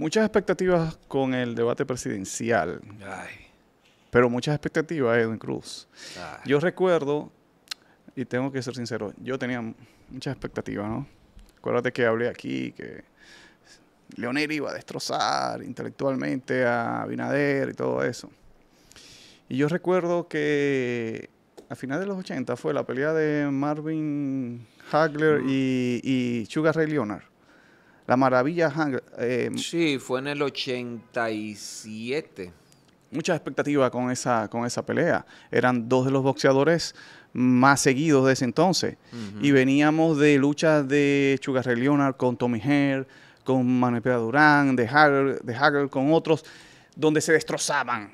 Muchas expectativas con el debate presidencial. Pero muchas expectativas, Edwin Cruz. Yo recuerdo, y tengo que ser sincero, yo tenía muchas expectativas, ¿no? Acuérdate que hablé aquí, que Leonel iba a destrozar intelectualmente a Binader y todo eso. Y yo recuerdo que a final de los 80 fue la pelea de Marvin Hagler mm. y, y Sugar Ray Leonard. La maravilla si eh, sí, fue en el 87. Muchas expectativas con esa, con esa pelea. Eran dos de los boxeadores más seguidos de ese entonces. Y veníamos de luchas de Chugarre Ray Leonard con Tommy Hare, con Manuel Pérez Durán, de Hagel, de con otros, donde se destrozaban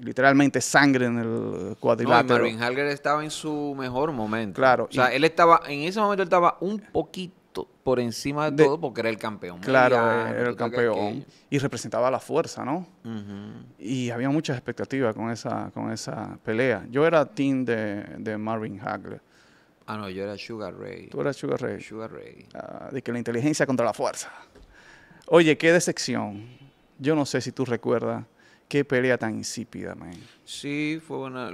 literalmente sangre en el cuadrilátero. Marvin Hagel estaba en su mejor momento. Claro. O sea, él estaba, en ese momento él estaba un poquito por encima de, todo porque era el campeón. Claro, era el campeón. Y representaba la fuerza, ¿no? Y había muchas expectativas con esa, con esa pelea. Yo era team de, Marvin Hagler. Ah, no, yo era Sugar Ray. Tú eras Sugar Ray. Sugar Ray. Ah, de que la inteligencia contra la fuerza. Oye, qué decepción. Yo no sé si tú recuerdas qué pelea tan insípida, man. Sí, fue buena.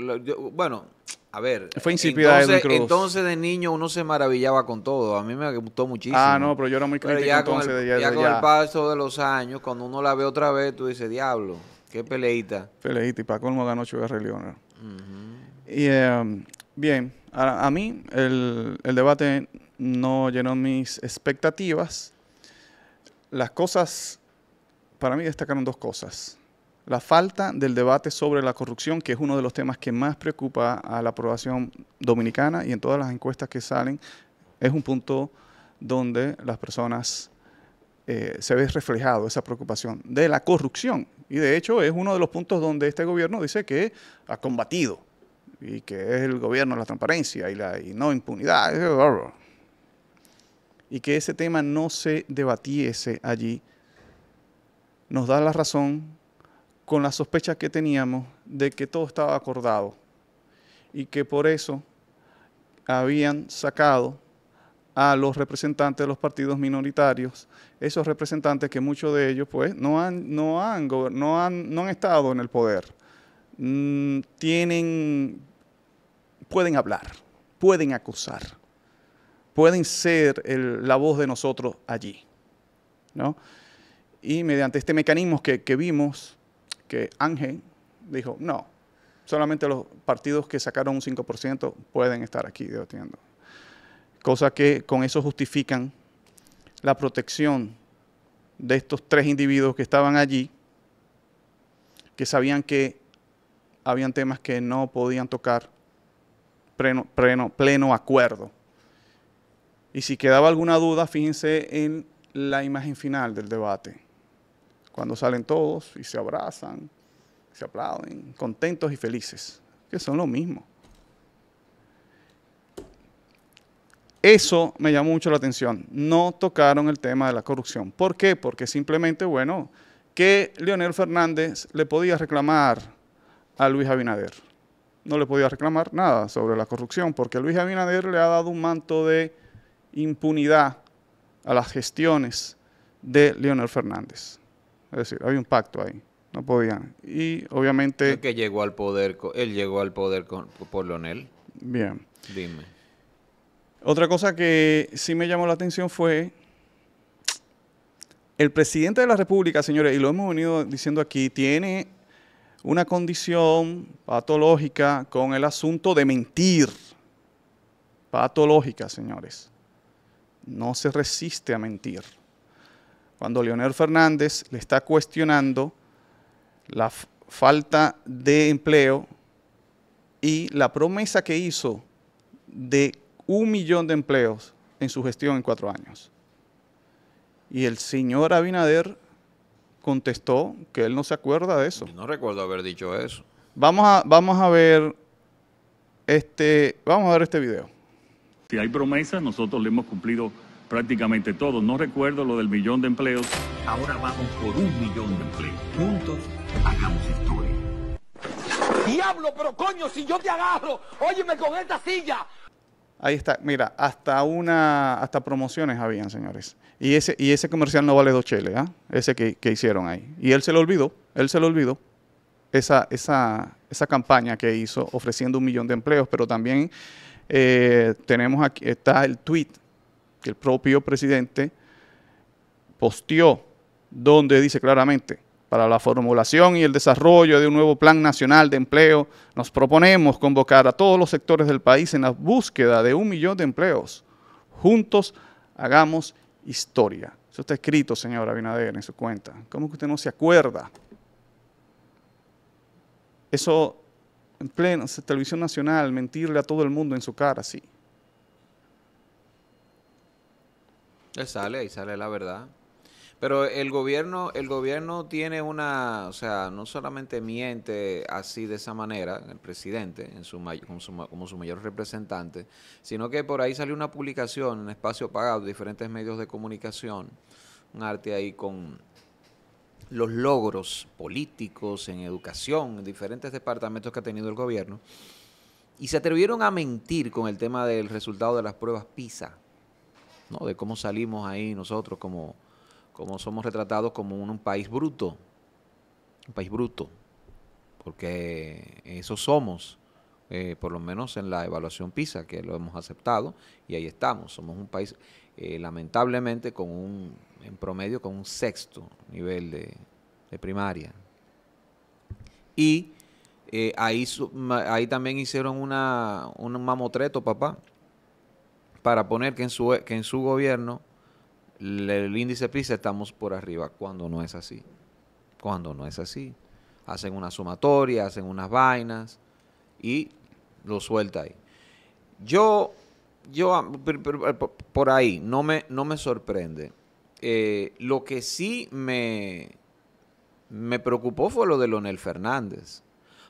bueno, a ver. Fue eh, insípida entonces, Entonces de niño uno se maravillaba con todo. A mí me gustó muchísimo. Ah, no, pero yo era muy crítico ya entonces. Con el, paso de los años, cuando uno la ve otra vez, tú dices, diablo, qué peleita. Peleita, y para colmo ganó Chugarre Leonard. Y eh, bien, a, mí el, el, debate no llenó mis expectativas. Las cosas, para mí destacaron dos cosas la falta del debate sobre la corrupción, que es uno de los temas que más preocupa a la aprobación dominicana y en todas las encuestas que salen, es un punto donde las personas eh, se ve reflejado esa preocupación de la corrupción. Y de hecho es uno de los puntos donde este gobierno dice que ha combatido y que es el gobierno la transparencia y la y no impunidad. Y que ese tema no se debatiese allí nos da la razón con la sospecha que teníamos de que todo estaba acordado y que por eso habían sacado a los representantes de los partidos minoritarios, esos representantes que muchos de ellos pues no han, no han, no han, no han estado en el poder, mm, tienen, pueden hablar, pueden acusar, pueden ser la voz de nosotros allí. ¿no? Y mediante este mecanismo que vimos que Ángel dijo, no, solamente los partidos que sacaron un 5% pueden estar aquí debatiendo. Cosa que con eso justifican la protección de estos tres individuos que estaban allí, que sabían que habían temas que no podían tocar pleno, pleno, pleno acuerdo. Y si quedaba alguna duda, fíjense en la imagen final del debate cuando salen todos y se abrazan, se aplauden, contentos y felices, que son lo mismo. Eso me llamó mucho la atención. No tocaron el tema de la corrupción. ¿Por qué? Porque simplemente, bueno, que Leonel Fernández le podía reclamar a Luis Abinader. No le podía reclamar nada sobre la corrupción, porque Luis Abinader le ha dado un manto de impunidad a las gestiones de Leonel Fernández. Es decir, había un pacto ahí. No podían. Y obviamente... que llegó al poder, él llegó al poder con, por Bien. Dime. Otra cosa que sí me llamó la atención fue el presidente de la República, señores, y lo hemos venido diciendo aquí, tiene una condición patológica con el asunto de mentir. Patológica, señores. No se resiste a mentir cuando Leonel Fernández le está cuestionando la falta de empleo y la promesa que hizo de un millón de empleos en su gestión en cuatro años. Y el señor Abinader contestó que él no se acuerda de eso. no recuerdo haber dicho eso. Vamos a, vamos a ver este, vamos a ver este video. Si hay promesas, nosotros le hemos cumplido prácticamente todo. No recuerdo lo del millón de empleos. Ahora vamos por un millón de empleos. Juntos hagamos historia. Diablo, pero coño, si yo te agarro, óyeme con esta silla. Ahí está, mira, hasta una, hasta promociones habían, señores. Y ese, y ese comercial no vale dos cheles, ¿ah? Ese que, hicieron ahí. Y él se lo olvidó, él se lo olvidó. Esa, esa, esa campaña que hizo ofreciendo un millón de empleos, pero también eh, tenemos aquí, está el tweet el propio presidente posteó, donde dice claramente, para la formulación y el desarrollo de un nuevo plan nacional de empleo, nos proponemos convocar a todos los sectores del país en la búsqueda de un millón de empleos. Juntos hagamos historia. Eso está escrito, señora Abinader, en su cuenta. ¿Cómo que usted no se acuerda? Eso en pleno, televisión nacional, mentirle a todo el mundo en su cara, sí. sale, ahí sale la verdad. Pero el gobierno, el gobierno tiene una, o sea, no solamente miente así de esa manera, el presidente, en su como, su, como, su mayor representante, sino que por ahí salió una publicación en espacio pagado, diferentes medios de comunicación, un arte ahí con los logros políticos en educación, en diferentes departamentos que ha tenido el gobierno, y se atrevieron a mentir con el tema del resultado de las pruebas PISA ¿no? de cómo salimos ahí nosotros, como, como somos retratados como un, país bruto, un país bruto, porque eso somos, eh, por lo menos en la evaluación PISA, que lo hemos aceptado, y ahí estamos, somos un país eh, lamentablemente con un, en promedio con un sexto nivel de, primaria. Y eh, ahí, ahí también hicieron una, un mamotreto, papá, para poner que en su, en su gobierno el, índice PISA estamos por arriba, cuando no es así. Cuando no es así. Hacen una sumatoria, hacen unas vainas y lo suelta ahí. Yo, yo ah, eh, por ahí, no me, no me sorprende. Eh, lo que sí me, me preocupó fue lo de Lonel Fernández.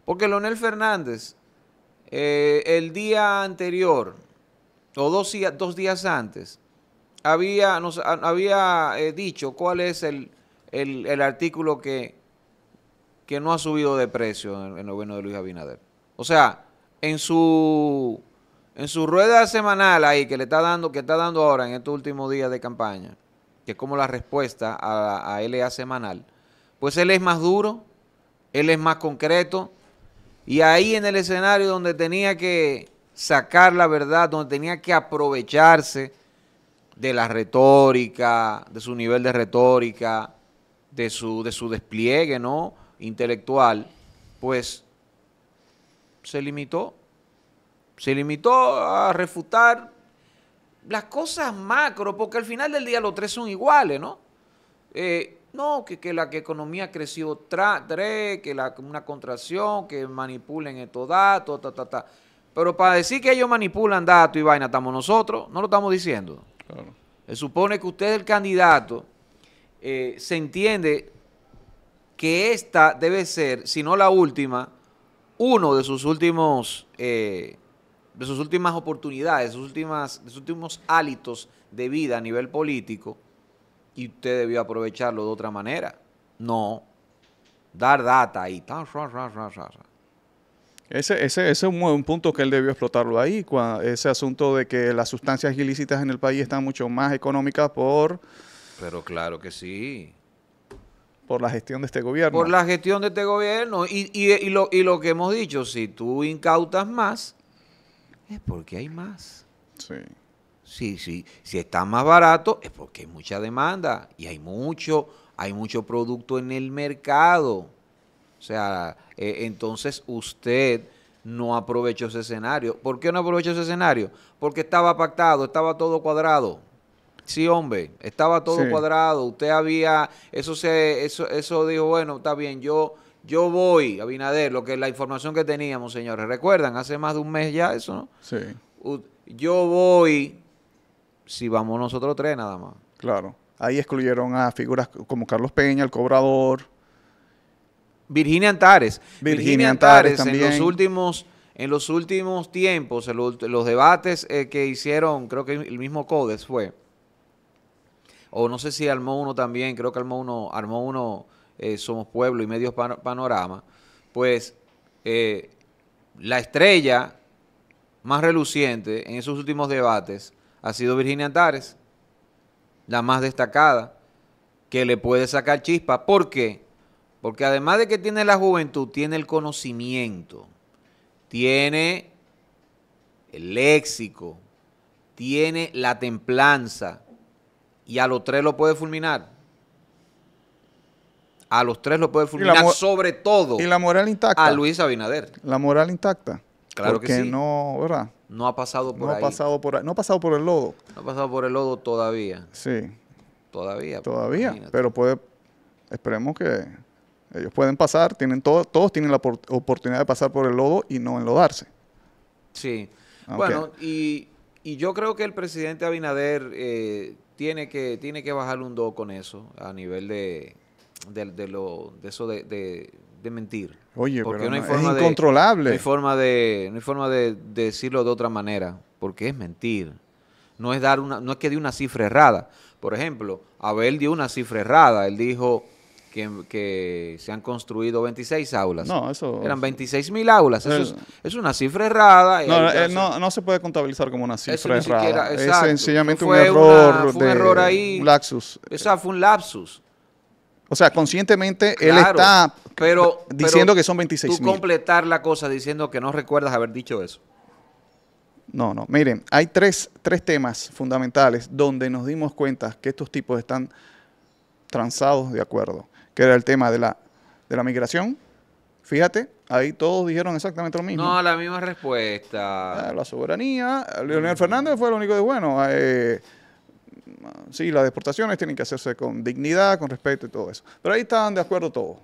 Porque Lonel Fernández, eh, el día anterior, o dos, días antes, había, nos, ah, había eh, dicho cuál es el, artículo que, que no ha subido de precio en el, gobierno de Luis Abinader. O sea, en su en su rueda semanal ahí que le está dando, que está dando ahora en estos últimos días de campaña, que es como la respuesta a, a, LA semanal, pues él es más duro, él es más concreto, y ahí en el escenario donde tenía que, sacar la verdad, donde tenía que aprovecharse de la retórica, de su nivel de retórica, de su, de su despliegue ¿no? intelectual, pues se limitó. Se limitó a refutar las cosas macro, porque al final del día los tres son iguales, ¿no? Eh, no, que, la que economía creció tres que la, una contracción, que manipulen estos datos, ta, ta, ta. Pero para decir que ellos manipulan datos y vaina, estamos nosotros, no lo estamos diciendo. Se supone que usted es el candidato, eh, se entiende que esta debe ser, si no la última, uno de sus últimos, eh, de sus últimas oportunidades, de sus, últimas, de sus últimos hálitos de vida a nivel político, y usted debió aprovecharlo de otra manera. No, dar data ahí. Ese, ese, ese, es un, punto que él debió explotarlo ahí, ese asunto de que las sustancias ilícitas en el país están mucho más económicas por... Pero claro que sí. Por la gestión de este gobierno. Por la gestión de este gobierno. Y, y, lo, y lo que hemos dicho, si tú incautas más, es porque hay más. Sí. Sí, sí. Si está más barato, es porque hay mucha demanda y hay mucho, hay mucho producto en el mercado. O sea, eh, entonces usted no aprovechó ese escenario. ¿Por qué no aprovechó ese escenario? Porque estaba pactado, estaba todo cuadrado. Sí, hombre, estaba todo cuadrado. Usted había, eso se, eso, eso dijo, bueno, está bien, yo, yo voy, Abinader, lo que la información que teníamos, señores, recuerdan, hace más de un mes ya eso, ¿no? Sí. yo voy, si vamos nosotros tres nada más. Claro. Ahí excluyeron a figuras como Carlos Peña, el cobrador, Virginia Antares. Virginia, Antares, en los últimos en los últimos tiempos, los, debates eh, que hicieron, creo que el mismo Codes fue, o no sé si armó uno también, creo que armó uno, armó uno eh, Somos Pueblo y Medios Panorama, pues eh, la estrella más reluciente en esos últimos debates ha sido Virginia Antares, la más destacada, que le puede sacar chispa. ¿Por qué? Porque además de que tiene la juventud, tiene el conocimiento, tiene el léxico, tiene la templanza y a los tres lo puede fulminar. A los tres lo puede fulminar, sobre todo. Y la moral intacta. A Luis Abinader. La moral intacta. Claro que sí. no, ¿verdad? No ha pasado por no Ha pasado por, no ha pasado por el lodo. No ha pasado por el lodo todavía. Sí. Todavía. Todavía. Pero puede. Esperemos que ellos pueden pasar, tienen todo, todos tienen la oportunidad de pasar por el lodo y no enlodarse. Sí. Ah, bueno, y, y, yo creo que el presidente Abinader eh, tiene, que, tiene que bajar un do con eso a nivel de, lo, eso de, mentir. Oye, porque pero no forma es incontrolable. no hay forma, de, forma de decirlo de otra manera, porque es mentir. No es, dar una, no es que dé una cifra errada. Por ejemplo, Abel dio una cifra errada. Él dijo que, se han construido 26 aulas. No, eso... Eran 26 mil aulas. es, una cifra errada. No, eh, eh, no, se puede contabilizar como una cifra ni errada. Siquiera, es sencillamente un error. fue un error ahí. Un lapsus. Esa fue un lapsus. O sea, conscientemente él está pero, diciendo que son 26 mil. completar la cosa diciendo que no recuerdas haber dicho eso. No, no. Miren, hay tres, tres temas fundamentales donde nos dimos cuenta que estos tipos están transados de acuerdo que era el tema de la, de la migración. Fíjate, ahí todos dijeron exactamente lo mismo. No, la misma respuesta. Ah, la soberanía. Leonel Fernández fue el único de bueno. Ah, eh, sí, las deportaciones tienen que hacerse con dignidad, con respeto y todo eso. Pero ahí estaban de acuerdo todos.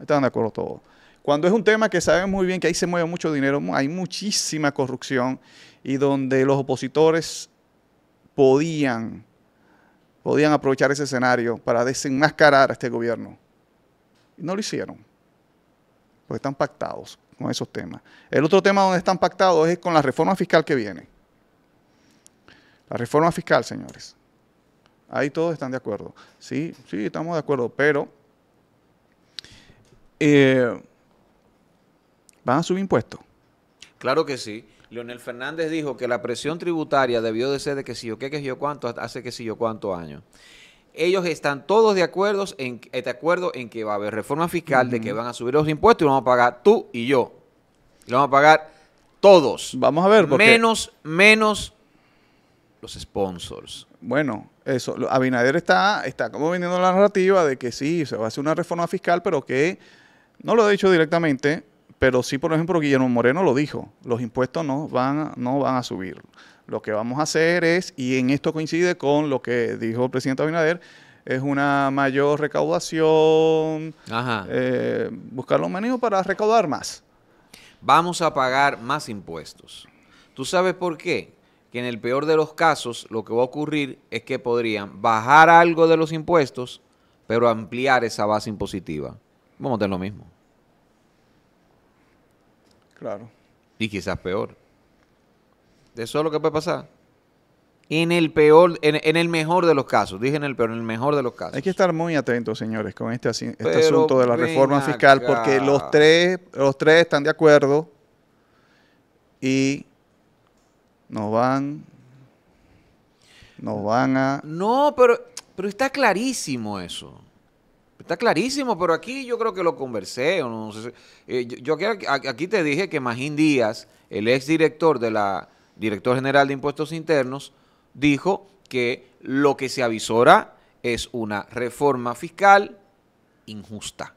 Estaban de acuerdo todos. Cuando es un tema que saben muy bien que ahí se mueve mucho dinero, hay muchísima corrupción y donde los opositores podían, podían aprovechar ese escenario para desenmascarar a este gobierno no lo hicieron, porque están pactados con esos temas. El otro tema donde están pactados es con la reforma fiscal que viene. La reforma fiscal, señores. Ahí todos están de acuerdo. Sí, sí, estamos de acuerdo, pero eh, van a subir impuestos. Claro que sí. Leonel Fernández dijo que la presión tributaria debió de ser de que si yo qué, que si yo cuánto, hace que si yo cuánto años ellos están todos de acuerdo en, eh, acuerdo en que va a haber reforma fiscal, de que van a subir los impuestos y lo vamos a pagar tú y yo. lo vamos a pagar todos. Vamos a ver. Menos, menos los sponsors. Bueno, eso. Abinader está, está como vendiendo la narrativa de que sí, se va a hacer una reforma fiscal, pero que no lo ha dicho directamente, pero sí, por ejemplo, Guillermo Moreno lo dijo. Los impuestos no van, no van a subir. Lo que vamos a hacer es, y en esto coincide con lo que dijo el presidente Abinader, es una mayor recaudación, eh, buscar los manejos para recaudar más. Vamos a pagar más impuestos. ¿Tú sabes por qué? Que en el peor de los casos lo que va a ocurrir es que podrían bajar algo de los impuestos, pero ampliar esa base impositiva. Vamos a hacer lo mismo. Claro. Y quizás peor. Eso es lo que puede pasar. En el peor, en, el mejor de los casos, dije en el peor, en el mejor de los casos. Hay que estar muy atentos, señores, con este, este asunto de la reforma fiscal, porque los tres, los tres están de acuerdo y nos van nos van a... No, pero, pero está clarísimo eso. Está clarísimo, pero aquí yo creo que lo conversé. O no sé, eh, yo, aquí te dije que Magín Díaz, el exdirector de la director general de Impuestos Internos, dijo que lo que se avisora es una reforma fiscal injusta.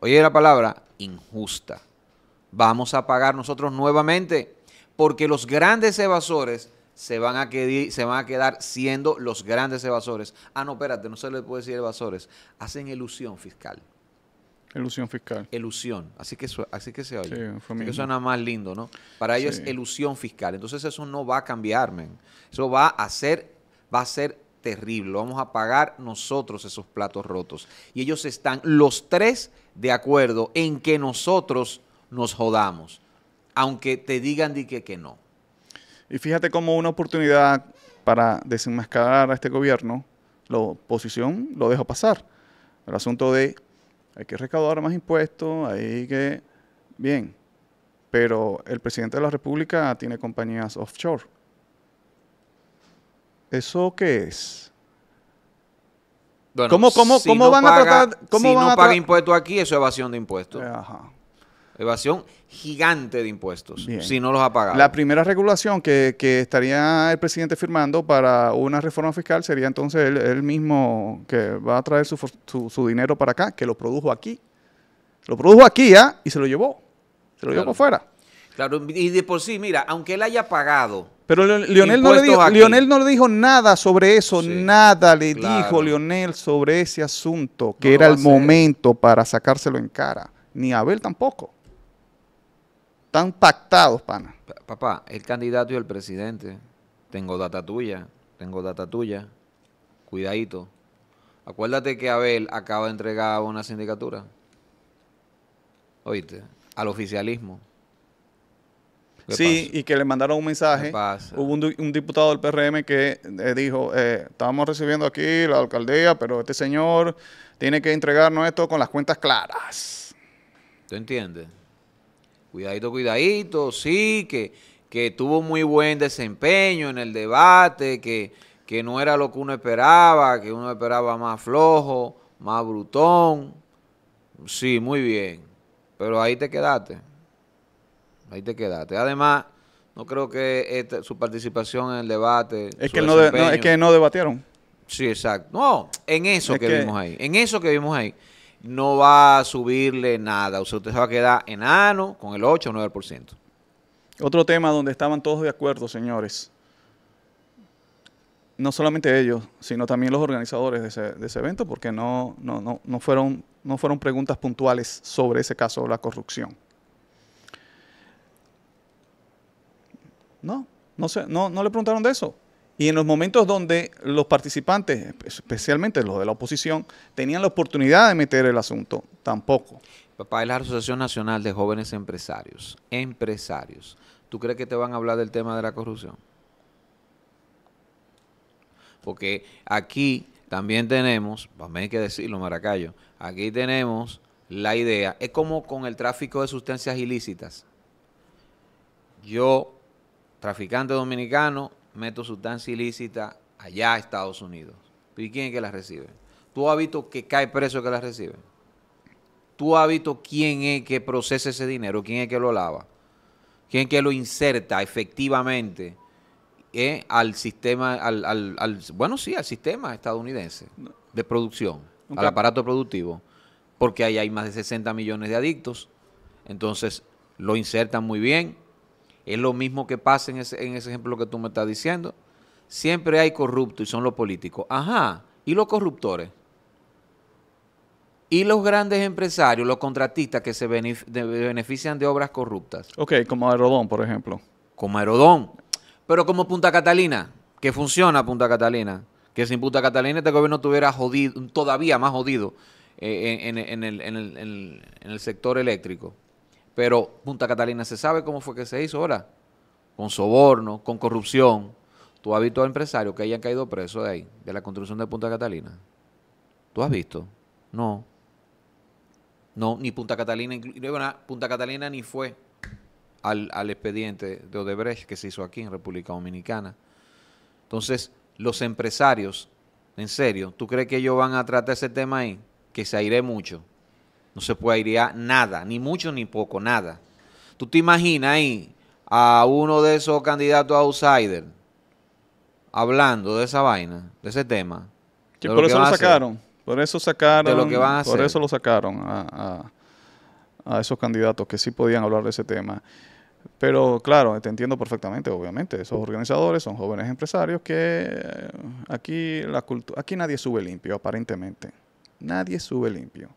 Oye la palabra, injusta. Vamos a pagar nosotros nuevamente porque los grandes evasores se van, a se van a quedar siendo los grandes evasores. Ah, no, espérate, no se le puede decir evasores. Hacen ilusión fiscal. Elusión fiscal. Elusión. Así que, así que se oye. Sí, fue así que suena más lindo, ¿no? Para ellos es elusión fiscal. Entonces eso no va a cambiar, men. Eso va a ser, va a ser terrible. Vamos a pagar nosotros esos platos rotos. Y ellos están los tres de acuerdo en que nosotros nos jodamos. Aunque te digan de que, que no. Y fíjate como una oportunidad para desenmascarar a este gobierno, la oposición lo dejó pasar. El asunto de hay que recaudar más impuestos, hay que... Bien, pero el presidente de la República tiene compañías offshore. ¿Eso qué es? Bueno, ¿Cómo, cómo, cómo van a tratar? si no paga impuestos aquí, eso es evasión de impuestos. Ajá evasión gigante de impuestos si no los ha pagado. La primera regulación que, estaría el presidente firmando para una reforma fiscal sería entonces él, mismo que va a traer su, dinero para acá, que lo produjo aquí. Lo produjo aquí ¿ah? y se lo llevó. Se lo llevó para afuera. Claro, y de por sí, mira, aunque él haya pagado. Pero Lionel no, le dijo, no le dijo nada sobre eso, nada le dijo Lionel sobre ese asunto, que era el momento para sacárselo en cara. Ni Abel tampoco están pactados, pana. Papá, el candidato y el presidente. Tengo data tuya, tengo data tuya. Cuidadito. Acuérdate que Abel acaba de entregar una sindicatura. Oíste, al oficialismo. Sí, y que le mandaron un mensaje. Hubo un, diputado del PRM que eh, dijo, eh, estábamos recibiendo aquí la alcaldía, pero este señor tiene que entregarnos esto con las cuentas claras. ¿Tú entiendes? Cuidadito, cuidadito, sí, que, que tuvo muy buen desempeño en el debate, que, no era lo que uno esperaba, que uno esperaba más flojo, más brutón. Sí, muy bien, pero ahí te quedaste. Ahí te quedaste. Además, no creo que este, su participación en el debate. Es, que no, es que no debatieron. Sí, exacto. No, en eso que, vimos ahí. En eso que vimos ahí no va a subirle nada. O usted se va a quedar enano con el 8 o 9%. Otro tema donde estaban todos de acuerdo, señores. No solamente ellos, sino también los organizadores de ese, evento, porque no, no, no, no, fueron, no fueron preguntas puntuales sobre ese caso de la corrupción. No, no, sé, no, no le preguntaron de eso. Y en los momentos donde los participantes, especialmente los de la oposición, tenían la oportunidad de meter el asunto, tampoco. Papá, es la Asociación Nacional de Jóvenes Empresarios. Empresarios. ¿Tú crees que te van a hablar del tema de la corrupción? Porque aquí también tenemos, también hay que decirlo, Maracayo, aquí tenemos la idea, es como con el tráfico de sustancias ilícitas. Yo, traficante dominicano, meto sustancia ilícita allá a Estados Unidos. ¿Y quién es que la recibe? ¿Tú has visto que cae preso que la recibe? ¿Tú has visto quién es que procesa ese dinero? ¿Quién es que lo lava? ¿Quién es que lo inserta efectivamente eh, al sistema, bueno, sí, al sistema estadounidense de producción, al aparato productivo? Porque ahí hay más de 60 millones de adictos. Entonces, lo insertan muy bien, es lo mismo que pasa en ese, en ese ejemplo que tú me estás diciendo. Siempre hay corruptos y son los políticos. Ajá, ¿y los corruptores? y los grandes empresarios, los contratistas que se benefician de obras corruptas. Ok, como Aerodón, por ejemplo. Como Aerodón. Pero como Punta Catalina, que funciona Punta Catalina, que sin Punta Catalina este gobierno estuviera todavía más jodido eh, en el sector eléctrico. Pero Punta Catalina se sabe cómo fue que se hizo, ahora, Con soborno, con corrupción. ¿Tú has visto a empresarios que hayan caído presos de ahí, de la construcción de Punta Catalina? ¿Tú has visto? No. No, ni Punta Catalina, Punta Catalina ni fue al, al expediente de Odebrecht que se hizo aquí en República Dominicana. Entonces, los empresarios, en serio, ¿tú crees que ellos van a tratar ese tema ahí? Que se aire mucho. No se puede airear nada, ni mucho ni poco, nada. ¿Tú te imaginas ahí a uno de esos candidatos outsider hablando de esa vaina, de ese tema? por eso lo sacaron. Por eso sacaron. lo por eso lo sacaron a, a esos candidatos que sí podían hablar de ese tema. Pero claro, te entiendo perfectamente, obviamente. Esos organizadores son jóvenes empresarios que eh, aquí la aquí nadie sube limpio, aparentemente. Nadie sube limpio.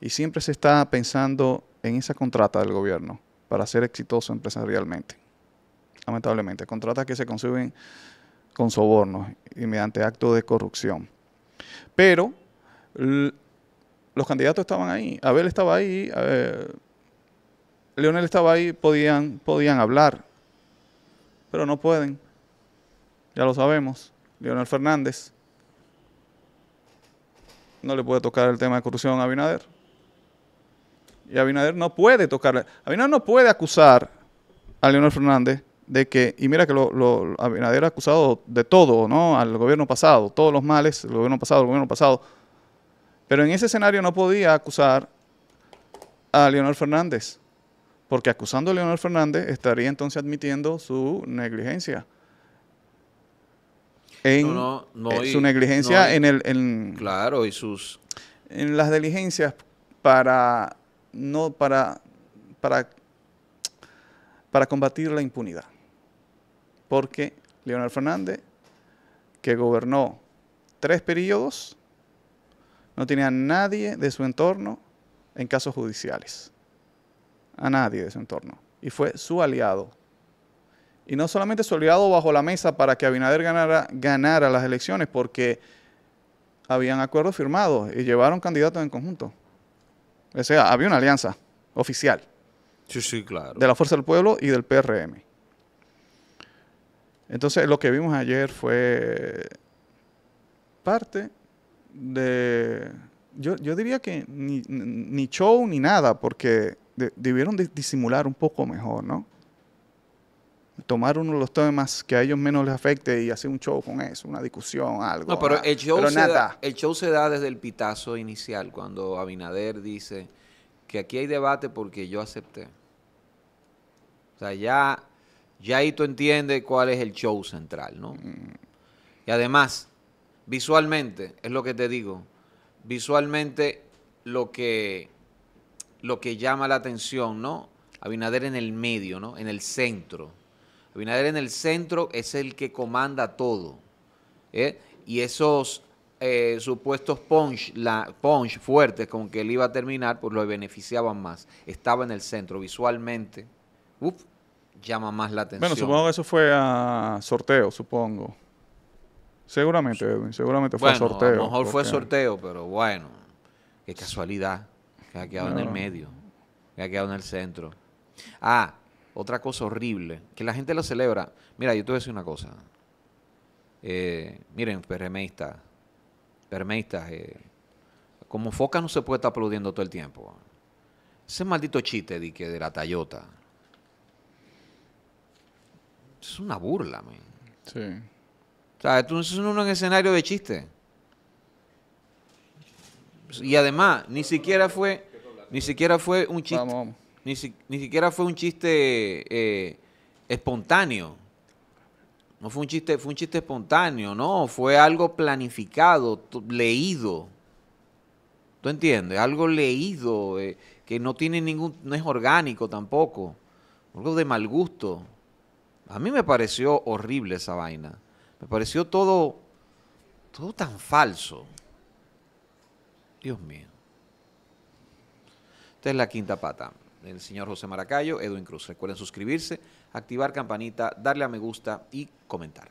Y siempre se está pensando en esa contrata del gobierno para ser exitoso empresarialmente. Lamentablemente, contratas que se conciben con sobornos y mediante actos de corrupción. Pero los candidatos estaban ahí, Abel estaba ahí, eh, Leonel estaba ahí, podían, podían hablar, pero no pueden. Ya lo sabemos, Leonel Fernández no le puede tocar el tema de corrupción a Abinader. Y Abinader no puede tocarle. Abinader no puede acusar a Leonel Fernández de que, y mira que lo, Abinader ha acusado de todo, ¿no? Al gobierno pasado, todos los males, el gobierno pasado, el gobierno pasado. Pero en ese escenario no podía acusar a Leonel Fernández, porque acusando a Leonel Fernández estaría entonces admitiendo su negligencia. En, eh, su negligencia en el... claro, y sus... En las diligencias para no para, para, combatir la impunidad. Porque Leonel Fernández, que gobernó tres periodos, no tenía a nadie de su entorno en casos judiciales. A nadie de su entorno. Y fue su aliado. Y no solamente su aliado bajo la mesa para que Abinader ganara, ganara las elecciones, porque habían acuerdos firmados y llevaron candidatos en conjunto. O sea, había una alianza oficial. De la Fuerza del Pueblo y del PRM. Entonces, lo que vimos ayer fue parte de. Yo, diría que ni, show ni nada, porque debieron disimular un poco mejor, ¿no? tomar uno de los temas que a ellos menos les afecte y hacer un show con eso, una discusión, algo. No, pero, ah, el show, se da, desde el pitazo inicial, cuando Abinader dice que aquí hay debate porque yo acepté. O sea, ya, ya ahí tú entiendes cuál es el show central, ¿no? Mm. Y además, visualmente, es lo que te digo, visualmente lo que, lo que llama la atención, ¿no? Abinader en el medio, ¿no? En el centro Abinader en el centro es el que comanda todo. ¿eh? Y esos eh, supuestos punch, fuertes con que él iba a terminar, pues lo beneficiaban más. Estaba en el centro visualmente. Uf, llama más la atención. Bueno, supongo que eso fue a sorteo, supongo. Seguramente, seguramente fue a sorteo. A lo mejor fue sorteo, pero bueno, qué casualidad. Que ha quedado en el medio, que ha quedado en el centro. Ah, otra cosa horrible, que la gente la celebra. Mira, yo te voy a decir una cosa. Eh, miren, permeistas, eh, como foca no se puede estar aplaudiendo todo el tiempo. Ese maldito chiste de, la Tayota. Es una burla, man. Sí. O sea, esto es un, escenario de chiste. Y además, ni siquiera fue, ni siquiera fue un chiste. Ni, siquiera fue un chiste eh, espontáneo. No fue un chiste, fue un chiste espontáneo, no, fue algo planificado, leído. ¿Tú entiendes? Algo leído, eh, que no tiene ningún, no es orgánico tampoco. Algo de mal gusto. A mí me pareció horrible esa vaina. Me pareció todo, todo tan falso. Dios mío. Esta es la quinta pata el señor José Maracayo, Edwin Cruz. Recuerden suscribirse, activar campanita, darle a me gusta y comentar.